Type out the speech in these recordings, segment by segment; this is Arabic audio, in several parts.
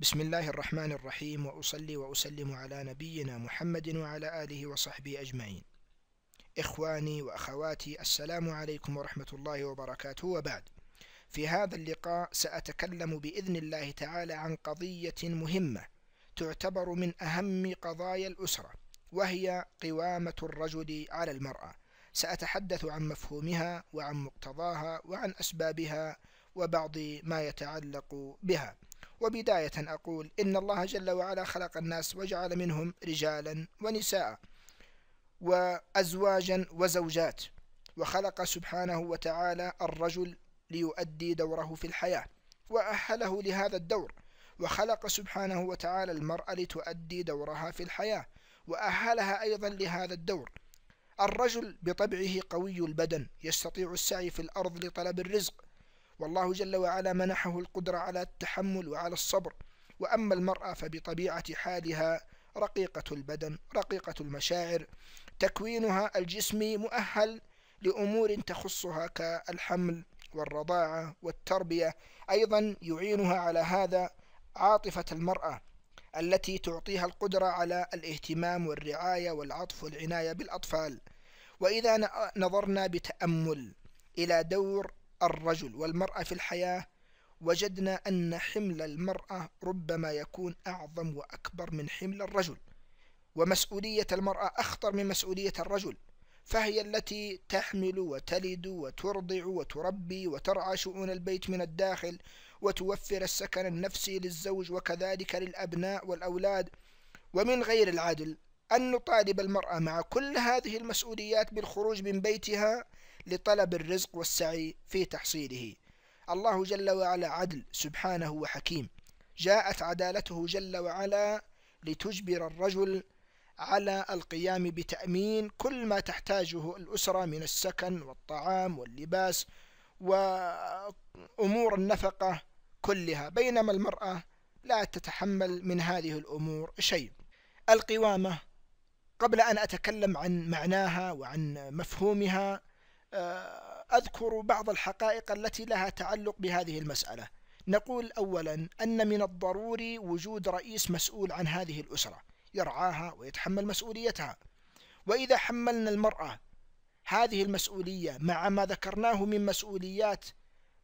بسم الله الرحمن الرحيم وأصلي وأسلم على نبينا محمد وعلى آله وصحبه أجمعين إخواني وأخواتي السلام عليكم ورحمة الله وبركاته وبعد في هذا اللقاء سأتكلم بإذن الله تعالى عن قضية مهمة تعتبر من أهم قضايا الأسرة وهي قوامة الرجل على المرأة سأتحدث عن مفهومها وعن مقتضاها وعن أسبابها وبعض ما يتعلق بها وبداية أقول إن الله جل وعلا خلق الناس وجعل منهم رجالا ونساء وأزواجا وزوجات وخلق سبحانه وتعالى الرجل ليؤدي دوره في الحياة وأهله لهذا الدور وخلق سبحانه وتعالى المرأة لتؤدي دورها في الحياة وأهلها أيضا لهذا الدور الرجل بطبعه قوي البدن يستطيع السعي في الأرض لطلب الرزق والله جل وعلا منحه القدرة على التحمل وعلى الصبر وأما المرأة فبطبيعة حالها رقيقة البدن رقيقة المشاعر تكوينها الجسمي مؤهل لأمور تخصها كالحمل والرضاعة والتربية أيضا يعينها على هذا عاطفة المرأة التي تعطيها القدرة على الاهتمام والرعاية والعطف والعناية بالأطفال وإذا نظرنا بتأمل إلى دور الرجل والمرأة في الحياة وجدنا أن حمل المرأة ربما يكون أعظم وأكبر من حمل الرجل ومسؤولية المرأة أخطر من مسؤولية الرجل فهي التي تحمل وتلد وترضع وتربي وترعى شؤون البيت من الداخل وتوفر السكن النفسي للزوج وكذلك للأبناء والأولاد ومن غير العدل أن نطالب المرأة مع كل هذه المسؤوليات بالخروج من بيتها لطلب الرزق والسعي في تحصيله الله جل وعلا عدل سبحانه وحكيم جاءت عدالته جل وعلا لتجبر الرجل على القيام بتأمين كل ما تحتاجه الأسرة من السكن والطعام واللباس وأمور النفقة كلها بينما المرأة لا تتحمل من هذه الأمور شيء القوامة قبل أن أتكلم عن معناها وعن مفهومها آه، أذكر بعض الحقائق التي لها تعلق بهذه المسألة نقول أولا أن من الضروري وجود رئيس مسؤول عن هذه الأسرة يرعاها ويتحمل مسؤوليتها وإذا حملنا المرأة هذه المسؤولية مع ما ذكرناه من مسؤوليات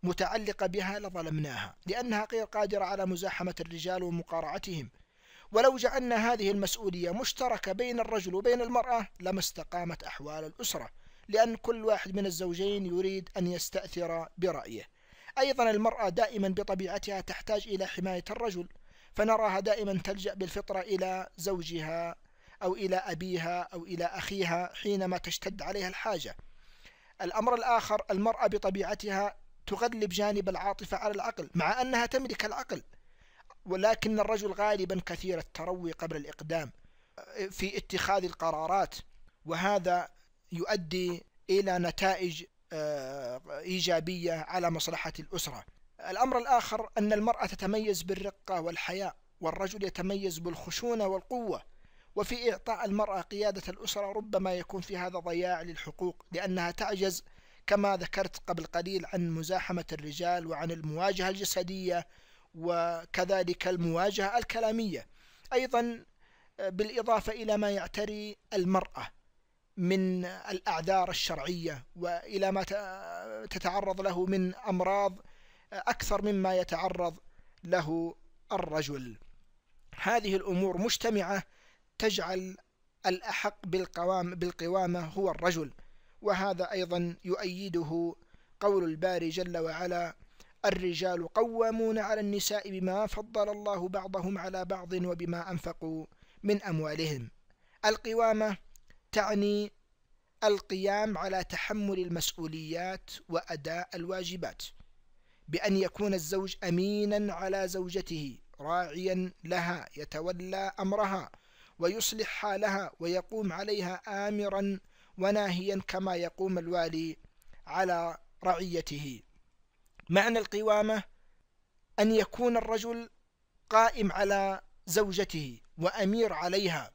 متعلقة بها لظلمناها لأنها غير قادرة على مزاحمة الرجال ومقارعتهم ولو جعلنا هذه المسؤولية مشتركة بين الرجل وبين المرأة لما استقامت أحوال الأسرة لأن كل واحد من الزوجين يريد أن يستأثر برأيه أيضا المرأة دائما بطبيعتها تحتاج إلى حماية الرجل فنراها دائما تلجأ بالفطرة إلى زوجها أو إلى أبيها أو إلى أخيها حينما تشتد عليها الحاجة الأمر الآخر المرأة بطبيعتها تغلب جانب العاطفة على العقل مع أنها تملك العقل ولكن الرجل غالبا كثير التروي قبل الإقدام في اتخاذ القرارات وهذا يؤدي إلى نتائج آه، إيجابية على مصلحة الأسرة الأمر الآخر أن المرأة تتميز بالرقة والحياء والرجل يتميز بالخشونة والقوة وفي إعطاء المرأة قيادة الأسرة ربما يكون في هذا ضياع للحقوق لأنها تعجز كما ذكرت قبل قليل عن مزاحمة الرجال وعن المواجهة الجسدية وكذلك المواجهة الكلامية أيضا آه، بالإضافة إلى ما يعتري المرأة من الأعذار الشرعية وإلى ما تتعرض له من أمراض أكثر مما يتعرض له الرجل هذه الأمور مجتمعة تجعل الأحق بالقوام بالقوامة هو الرجل وهذا أيضا يؤيده قول الباري جل وعلا الرجال قوامون على النساء بما فضل الله بعضهم على بعض وبما أنفقوا من أموالهم القوامة تعني القيام على تحمل المسؤوليات وأداء الواجبات بأن يكون الزوج أمينا على زوجته راعيا لها يتولى أمرها ويصلح حالها ويقوم عليها آمرا وناهيا كما يقوم الوالي على رعيته معنى القوامة أن يكون الرجل قائم على زوجته وأمير عليها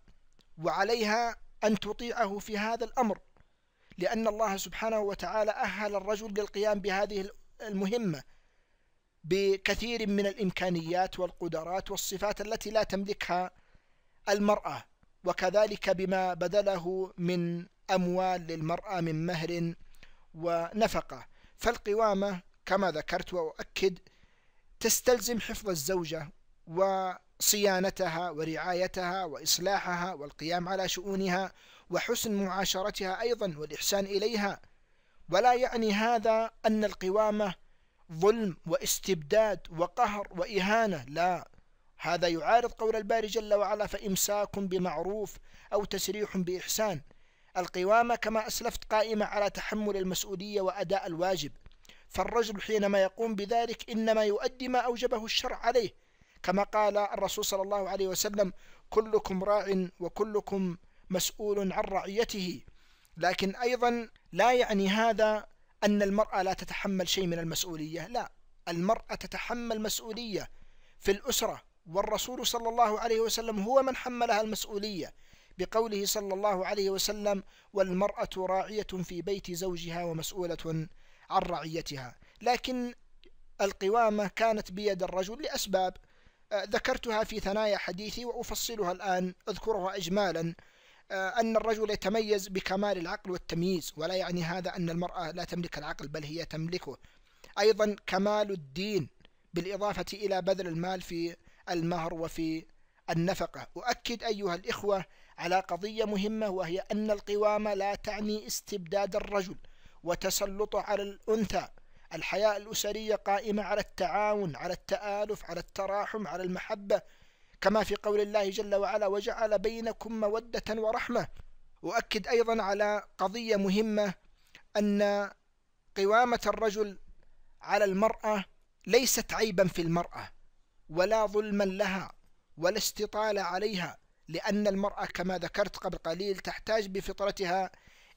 وعليها أن تطيعه في هذا الأمر لأن الله سبحانه وتعالى أهل الرجل للقيام بهذه المهمة بكثير من الإمكانيات والقدرات والصفات التي لا تملكها المرأة وكذلك بما بذله من أموال للمرأة من مهر ونفقة فالقوامة كما ذكرت وأؤكد تستلزم حفظ الزوجة و صيانتها ورعايتها وإصلاحها والقيام على شؤونها وحسن معاشرتها أيضا والإحسان إليها ولا يعني هذا أن القوامة ظلم واستبداد وقهر وإهانة لا هذا يعارض قول الباري جل وعلا فإمساك بمعروف أو تسريح بإحسان القوامة كما أسلفت قائمة على تحمل المسؤولية وأداء الواجب فالرجل حينما يقوم بذلك إنما يؤدي ما أوجبه الشرع عليه كما قال الرسول صلى الله عليه وسلم كلكم راع وكلكم مسؤول عن رعيته لكن أيضا لا يعني هذا أن المرأة لا تتحمل شيء من المسؤولية لا المرأة تتحمل مسؤولية في الأسرة والرسول صلى الله عليه وسلم هو من حملها المسؤولية بقوله صلى الله عليه وسلم والمرأة راعية في بيت زوجها ومسؤولة عن رعيتها لكن القوامة كانت بيد الرجل لأسباب ذكرتها في ثنايا حديثي وأفصلها الآن أذكرها إجمالا آه، أن الرجل يتميز بكمال العقل والتمييز ولا يعني هذا أن المرأة لا تملك العقل بل هي تملكه أيضا كمال الدين بالإضافة إلى بذل المال في المهر وفي النفقة أؤكد أيها الإخوة على قضية مهمة وهي أن القوامة لا تعني استبداد الرجل وتسلطه على الأنثى الحياة الأسرية قائمة على التعاون على التآلف على التراحم على المحبة كما في قول الله جل وعلا وجعل بينكم مودة ورحمة وأكد أيضا على قضية مهمة أن قوامة الرجل على المرأة ليست عيبا في المرأة ولا ظلما لها ولا استطالة عليها لأن المرأة كما ذكرت قبل قليل تحتاج بفطرتها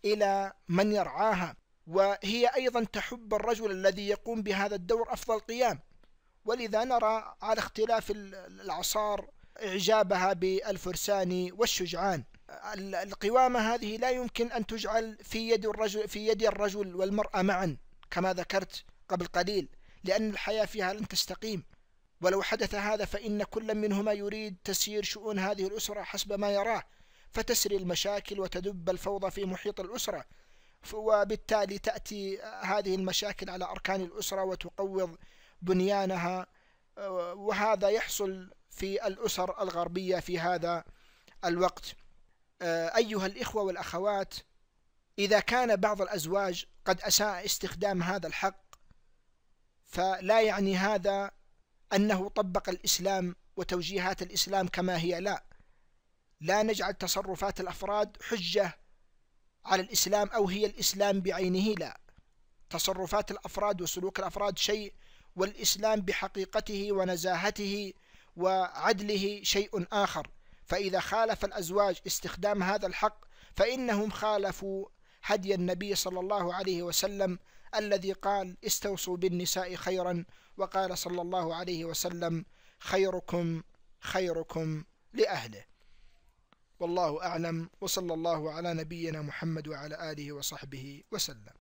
إلى من يرعاها وهي أيضا تحب الرجل الذي يقوم بهذا الدور أفضل قيام ولذا نرى على اختلاف الأعصار إعجابها بالفرسان والشجعان القوامة هذه لا يمكن أن تجعل في يد الرجل في يد الرجل والمرأة معا كما ذكرت قبل قليل لأن الحياة فيها لن تستقيم ولو حدث هذا فإن كل منهما يريد تسيير شؤون هذه الأسرة حسب ما يراه فتسري المشاكل وتدب الفوضى في محيط الأسرة وبالتالي تأتي هذه المشاكل على أركان الأسرة وتقوض بنيانها وهذا يحصل في الأسر الغربية في هذا الوقت آه، أيها الإخوة والأخوات إذا كان بعض الأزواج قد أساء استخدام هذا الحق فلا يعني هذا أنه طبق الإسلام وتوجيهات الإسلام كما هي لا لا نجعل تصرفات الأفراد حجة على الإسلام أو هي الإسلام بعينه لا تصرفات الأفراد وسلوك الأفراد شيء والإسلام بحقيقته ونزاهته وعدله شيء آخر فإذا خالف الأزواج استخدام هذا الحق فإنهم خالفوا هدي النبي صلى الله عليه وسلم الذي قال استوصوا بالنساء خيرا وقال صلى الله عليه وسلم خيركم خيركم لأهله والله أعلم وصلى الله على نبينا محمد وعلى آله وصحبه وسلم